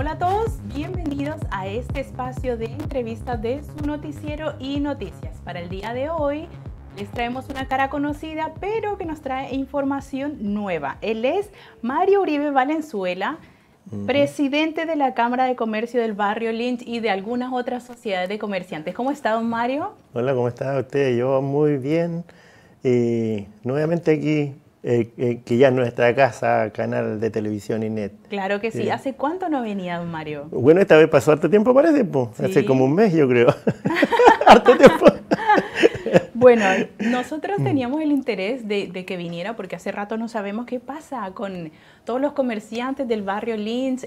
Hola a todos, bienvenidos a este espacio de entrevista de su noticiero y noticias. Para el día de hoy les traemos una cara conocida, pero que nos trae información nueva. Él es Mario Uribe Valenzuela, presidente de la Cámara de Comercio del Barrio Lynch y de algunas otras sociedades de comerciantes. ¿Cómo está, Mario? Hola, ¿cómo está usted? Yo muy bien. Y nuevamente aquí eh, eh, que ya es nuestra casa, canal de televisión y net. Claro que sí. ¿Hace cuánto no venía, don Mario? Bueno, esta vez pasó harto tiempo, parece, hace como un mes, yo creo. harto tiempo. bueno, nosotros mm. teníamos el interés de, que viniera porque hace rato no sabemos qué pasa con todos los comerciantes del barrio Linz,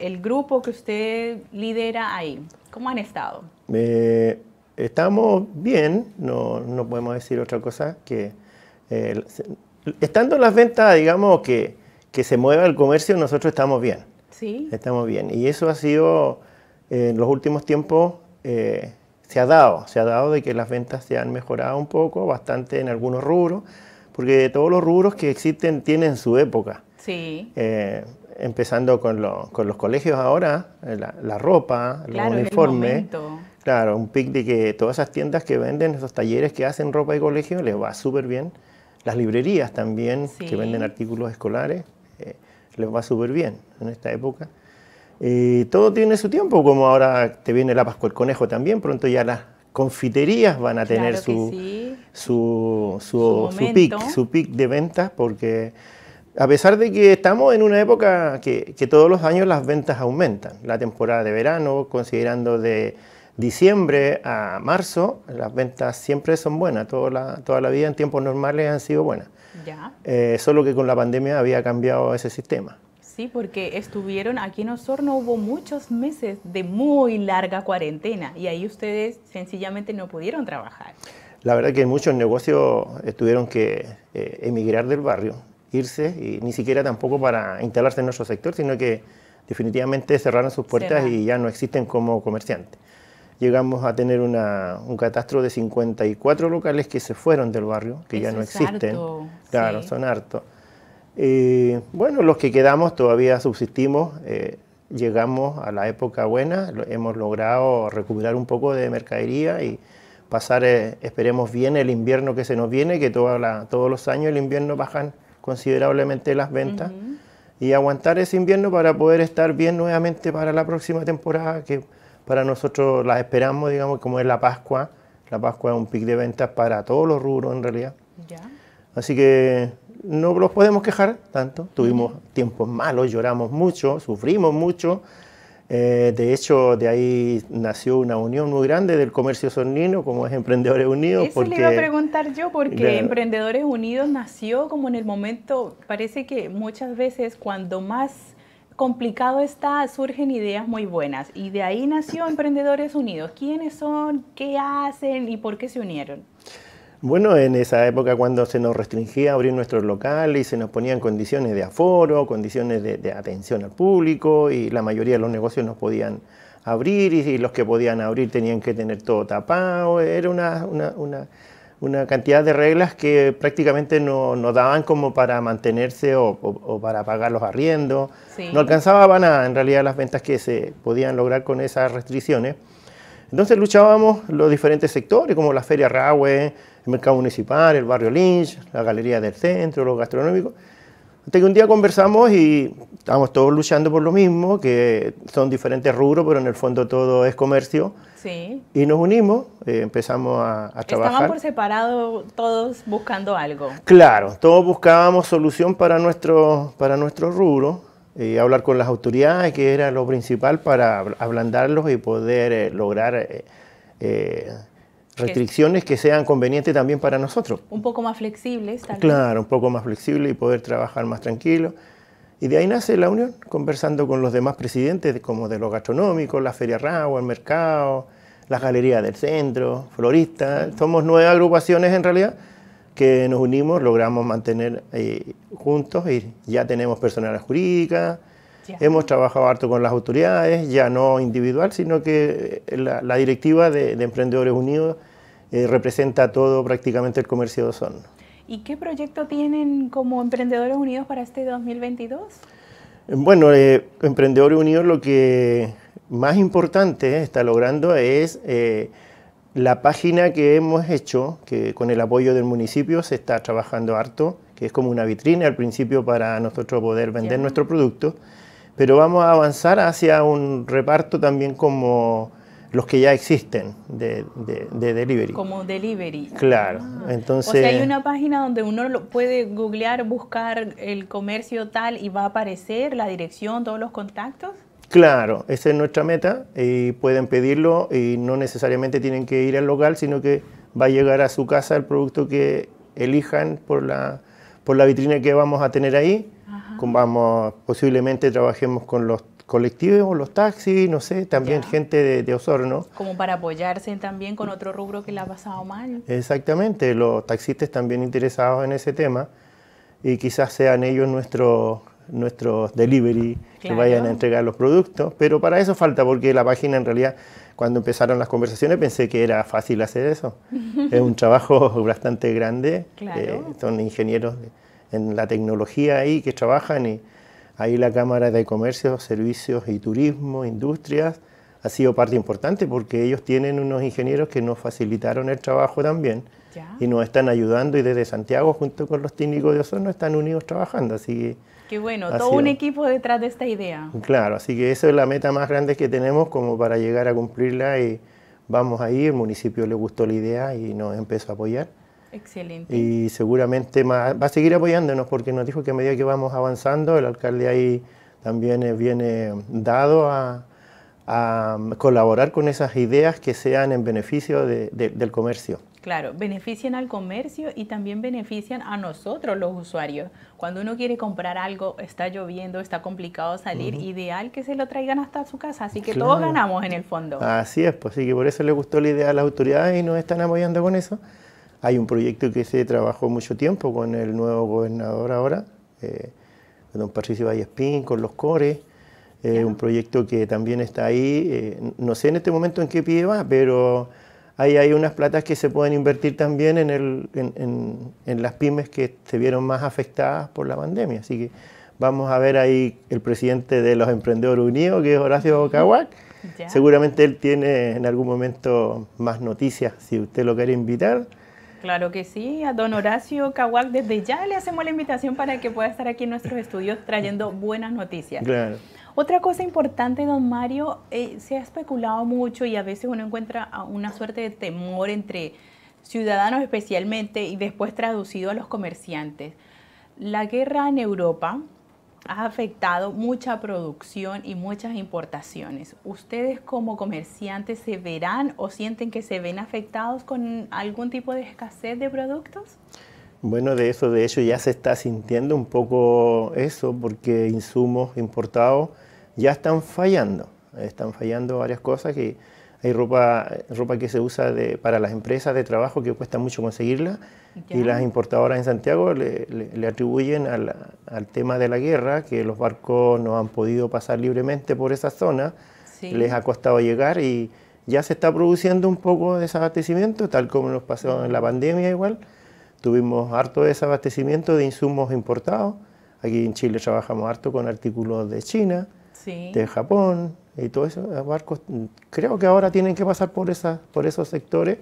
el grupo que usted lidera ahí. ¿Cómo han estado? Eh, estamos bien, no, podemos decir otra cosa que estando las ventas, digamos, que, se mueva el comercio, nosotros estamos bien. Sí. Estamos bien. Y eso ha sido, eh, en los últimos tiempos, eh, se ha dado, se ha dado de que las ventas se han mejorado un poco, bastante en algunos rubros, porque todos los rubros que existen tienen su época. Sí. Eh, empezando con, los colegios ahora, la, ropa, claro, uniforme. uniformes. Claro, un pic de que todas esas tiendas que venden, esos talleres que hacen ropa y colegio, les va súper bien. Las librerías también, que venden artículos escolares, eh, les va súper bien en esta época. Y eh, todo tiene su tiempo, como ahora te viene la Pascua el Conejo también, pronto ya las confiterías van a tener su, su, su, pic, su de ventas, porque a pesar de que estamos en una época que, que todos los años las ventas aumentan, la temporada de verano, considerando de diciembre a marzo, las ventas siempre son buenas, toda la, vida en tiempos normales han sido buenas. Eh, solo que con la pandemia había cambiado ese sistema. Sí, porque estuvieron aquí en Osorno, hubo muchos meses de muy larga cuarentena y ahí ustedes sencillamente no pudieron trabajar. La verdad que muchos negocios tuvieron que eh, emigrar del barrio, irse y ni siquiera tampoco para instalarse en nuestro sector, sino que definitivamente cerraron sus puertas y ya no existen como comerciantes llegamos a tener un catastro de 54 locales que se fueron del barrio, que ya no existen. claro, son hartos. Eh, bueno, los que quedamos todavía subsistimos, eh, llegamos a la época buena, hemos logrado recuperar un poco de mercadería y pasar, eh, esperemos bien, el invierno que se nos viene, que todos los años el invierno bajan considerablemente las ventas, y aguantar ese invierno para poder estar bien nuevamente para la próxima temporada que para nosotros las esperamos, digamos, como es la Pascua. La Pascua es un pic de ventas para todos los rubros en realidad. Así que no los podemos quejar tanto. Tuvimos tiempos malos, lloramos mucho, sufrimos mucho. Eh, de hecho, de ahí nació una unión muy grande del comercio sornino, como es Emprendedores Unidos. Eso porque, le iba a preguntar yo, porque Emprendedores Unidos nació como en el momento, parece que muchas veces cuando más complicado está, surgen ideas muy buenas y de ahí nació Emprendedores Unidos. ¿Quiénes son? ¿Qué hacen? ¿Y por qué se unieron? Bueno, en esa época cuando se nos restringía abrir nuestros locales y se nos ponían condiciones de aforo, condiciones de, atención al público y la mayoría de los negocios no podían abrir y, los que podían abrir tenían que tener todo tapado, era una una cantidad de reglas que prácticamente no, daban como para mantenerse o, para pagar los arriendos. No alcanzaban nada en realidad las ventas que se podían lograr con esas restricciones. Entonces luchábamos los diferentes sectores, como la Feria Rahue, el Mercado Municipal, el Barrio Lynch, la Galería del Centro, los gastronómicos, un día conversamos y estábamos todos luchando por lo mismo, que son diferentes rubros, pero en el fondo todo es comercio. Sí. Y nos unimos, eh, empezamos a, trabajar. Estaban por separado todos buscando algo. Claro, todos buscábamos solución para nuestro, para rubro. Y hablar con las autoridades, que era lo principal para ablandarlos y poder eh, lograr eh, restricciones que sean convenientes también para nosotros. Un poco más flexibles también. Claro, un poco más flexible y poder trabajar más tranquilo. Y de ahí nace la unión, conversando con los demás presidentes, como de los gastronómicos, la Feria Ragua, el mercado, las galerías del centro, floristas. Somos nueve agrupaciones en realidad que nos unimos, logramos mantener eh, juntos y ya tenemos personal jurídica, hemos trabajado harto con las autoridades, ya no individual, sino que la, directiva de Emprendedores Unidos eh, representa todo prácticamente el comercio de Ozón. ¿Y qué proyecto tienen como Emprendedores Unidos para este 2022? Eh, bueno, eh, Emprendedores Unidos lo que más importante eh, está logrando es la página que hemos hecho, que con el apoyo del municipio se está trabajando harto, que es como una vitrina al principio para nosotros poder vender nuestro producto, pero vamos a avanzar hacia un reparto también como los que ya existen de, de, delivery. Como delivery. Claro. Entonces, o sea, hay una página donde uno lo puede googlear, buscar el comercio tal y va a aparecer la dirección, todos los contactos. Claro, esa es nuestra meta y pueden pedirlo y no necesariamente tienen que ir al local, sino que va a llegar a su casa el producto que elijan por la, por la vitrina que vamos a tener ahí. Vamos, posiblemente trabajemos con los colectivos, los taxis, no sé, también gente de, Osorno. Como para apoyarse también con otro rubro que le ha pasado mal. Exactamente, los taxistas también interesados en ese tema y quizás sean ellos nuestros nuestros delivery que vayan a entregar los productos, pero para eso falta porque la página en realidad cuando empezaron las conversaciones pensé que era fácil hacer eso. es un trabajo bastante grande, eh, son ingenieros en la tecnología ahí que trabajan y, Ahí la Cámara de Comercio, Servicios y Turismo, Industrias, ha sido parte importante porque ellos tienen unos ingenieros que nos facilitaron el trabajo también y nos están ayudando y desde Santiago junto con los técnicos de Osorno están unidos trabajando, así que... Qué bueno, todo un equipo detrás de esta idea. Claro, así que esa es la meta más grande que tenemos como para llegar a cumplirla y vamos ahí, el municipio le gustó la idea y nos empezó a apoyar Excelente. Y seguramente va a seguir apoyándonos porque nos dijo que a medida que vamos avanzando, el alcalde ahí también eh, viene dado a, colaborar con esas ideas que sean en beneficio del comercio. Claro, benefician al comercio y también benefician a nosotros los usuarios. Cuando uno quiere comprar algo, está lloviendo, está complicado salir, ideal que se lo traigan hasta su casa, así que todos ganamos en el fondo. Así es, pues sí que por eso le gustó la idea a las autoridades y nos están apoyando con eso. Hay un proyecto que se trabajó mucho tiempo con el nuevo gobernador ahora, eh, don Patricio Vallespín, con los cores. un proyecto que también está ahí. Eh, no sé en este momento en qué pie va, pero hay, hay unas platas que se pueden invertir también en, el, en, las pymes que se vieron más afectadas por la pandemia. Así que vamos a ver ahí el presidente de los Emprendedores Unidos, que es Horacio Caguac. Seguramente él tiene en algún momento más noticias, si usted lo quiere invitar. Claro que sí, a don Horacio Caguac desde ya le hacemos la invitación para que pueda estar aquí en nuestros estudios trayendo buenas noticias. Claro. Otra cosa importante, don Mario, eh, se ha especulado mucho y a veces uno encuentra una suerte de temor entre ciudadanos especialmente y después traducido a los comerciantes. La guerra en Europa ha afectado mucha producción y muchas importaciones. ¿Ustedes como comerciantes se verán o sienten que se ven afectados con algún tipo de escasez de productos? Bueno, de eso de hecho ya se está sintiendo un poco eso porque insumos importados ya están fallando. Están fallando varias cosas que hay ropa, ropa que se usa para las empresas de trabajo que cuesta mucho conseguirla y las importadoras en Santiago le, atribuyen al, tema de la guerra, que los barcos no han podido pasar libremente por esa zona, les ha costado llegar y ya se está produciendo un poco de desabastecimiento, tal como nos pasó en la pandemia igual. Tuvimos harto desabastecimiento de insumos importados. Aquí en Chile trabajamos harto con artículos de China, de Japón, y todos esos barcos mm, creo que ahora tienen que pasar por, esas, por esos sectores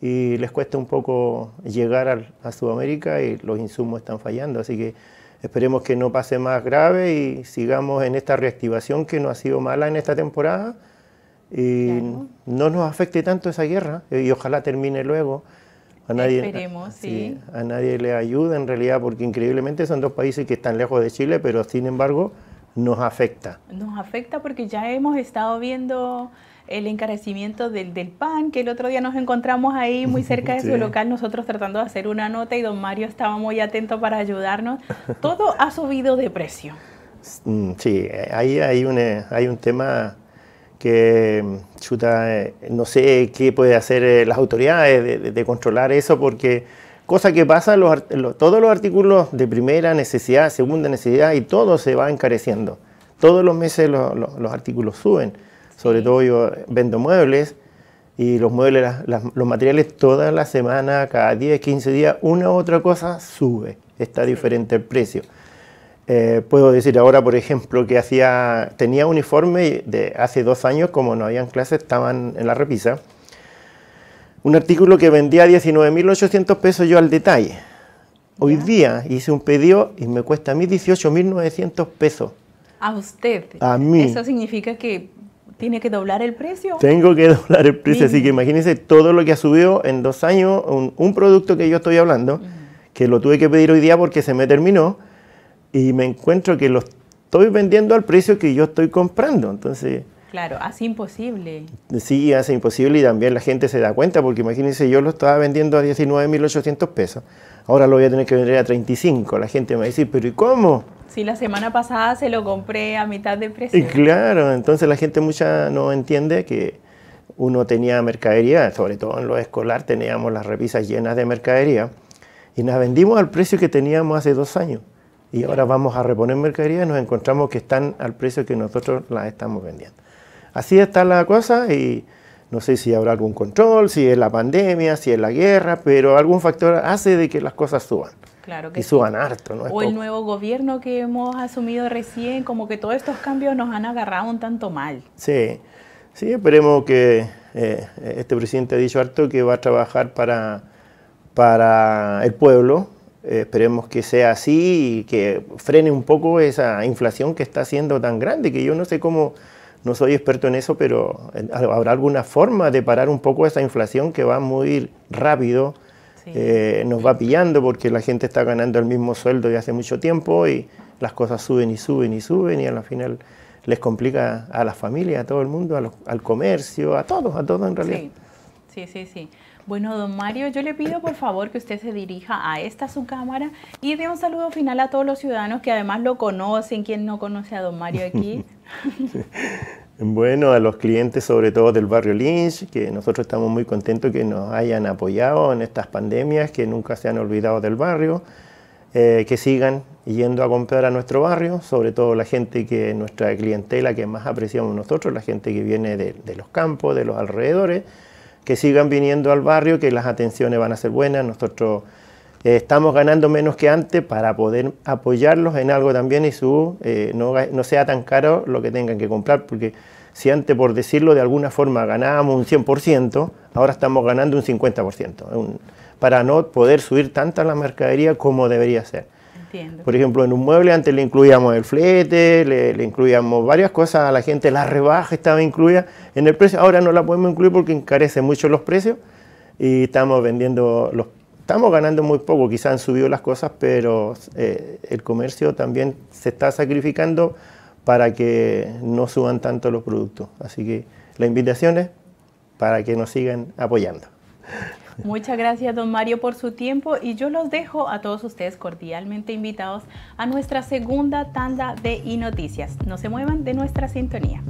y les cuesta un poco llegar a Sudamérica y los insumos están fallando. Así que esperemos que no pase más grave y sigamos en esta reactivación que no ha sido mala en esta temporada y no nos afecte tanto esa guerra y ojalá termine luego. A nadie, a, a nadie le ayuda en realidad porque increíblemente son dos países que están lejos de Chile, pero sin embargo nos afecta? Nos afecta porque ya hemos estado viendo el encarecimiento del, pan, que el otro día nos encontramos ahí muy cerca de su local, nosotros tratando de hacer una nota y don Mario estaba muy atento para ayudarnos. Todo ha subido de precio. Mm, sí, ahí hay un, eh, hay un tema que mm, chuta, eh, no sé qué puede hacer eh, las autoridades de controlar eso porque Cosa que pasa todos los artículos de primera necesidad, segunda necesidad y todo se va encareciendo. Todos los meses los, artículos suben. Sobre todo yo vendo muebles y los muebles, los materiales toda la semana, cada 10, 15 días, una u otra cosa sube. Está diferente el precio. Eh, puedo decir ahora, por ejemplo, que hacía, tenía uniforme de hace dos años, como no habían clases, estaban en la repisa un artículo que vendía 19.800 pesos yo al detalle. Hoy día hice un pedido y me cuesta a mí 18.900 pesos. ¿A usted? A mí. Eso significa que tiene que doblar el precio. Tengo que doblar el precio, así que imagínense todo lo que ha subido en dos años un, producto que yo estoy hablando, mm. que lo tuve que pedir hoy día porque se me terminó y me encuentro que lo estoy vendiendo al precio que yo estoy comprando. Entonces, Claro, hace imposible. Sí, hace imposible y también la gente se da cuenta, porque imagínense, yo lo estaba vendiendo a 19.800 pesos, ahora lo voy a tener que vender a 35. La gente me va a decir, pero ¿y cómo? Si la semana pasada se lo compré a mitad de precio. Y claro, entonces la gente mucha no entiende que uno tenía mercadería, sobre todo en lo escolar teníamos las repisas llenas de mercadería y las vendimos al precio que teníamos hace dos años. Y ahora vamos a reponer mercadería y nos encontramos que están al precio que nosotros las estamos vendiendo. Así está la cosa y no sé si habrá algún control, si es la pandemia, si es la guerra, pero algún factor hace de que las cosas suban. Claro que y suban harto. o el nuevo gobierno que hemos asumido recién, como que todos estos cambios nos han agarrado un tanto mal. Sí, sí, esperemos que eh, este presidente ha dicho harto que va a trabajar para, para el pueblo. esperemos que sea así y que frene un poco esa inflación que está siendo tan grande, que yo no sé cómo no soy experto en eso, pero habrá alguna forma de parar un poco esa inflación que va muy rápido, eh, nos va pillando porque la gente está ganando el mismo sueldo de hace mucho tiempo y las cosas suben y suben y suben y al final les complica a las familias, a todo el mundo, al comercio, a todos, a todos en realidad. sí, sí. sí. Bueno, don Mario, yo le pido por favor que usted se dirija a esta su cámara y dé un saludo final a todos los ciudadanos que además lo conocen, quien no conoce a don Mario aquí. Bueno, a los clientes sobre todo del barrio Lynch, que nosotros estamos muy contentos que nos hayan apoyado en estas pandemias, que nunca se han olvidado del barrio, eh, que sigan yendo a comprar a nuestro barrio, sobre todo la gente que nuestra clientela que más apreciamos nosotros, la gente que viene de los campos, de los alrededores, que sigan viniendo al barrio, que las atenciones van a ser buenas. Nosotros eh, estamos ganando menos que antes para poder apoyarlos en algo también y su, eh, no, sea tan caro lo que tengan que comprar, porque si antes, por decirlo de alguna forma, ganábamos un 100%, ahora estamos ganando un 50%, para no poder subir tanto la mercadería como debería ser. Por ejemplo, en un mueble antes le incluíamos el flete, le, incluíamos varias cosas a la gente, la rebaja estaba incluida en el precio, ahora no la podemos incluir porque encarece mucho los precios y estamos vendiendo los estamos ganando muy poco, quizás han subido las cosas, pero eh, el comercio también se está sacrificando para que no suban tanto los productos. Así que la invitación es para que nos sigan apoyando. Muchas gracias, don Mario, por su tiempo y yo los dejo a todos ustedes cordialmente invitados a nuestra segunda tanda de e-noticias. No se muevan de nuestra sintonía.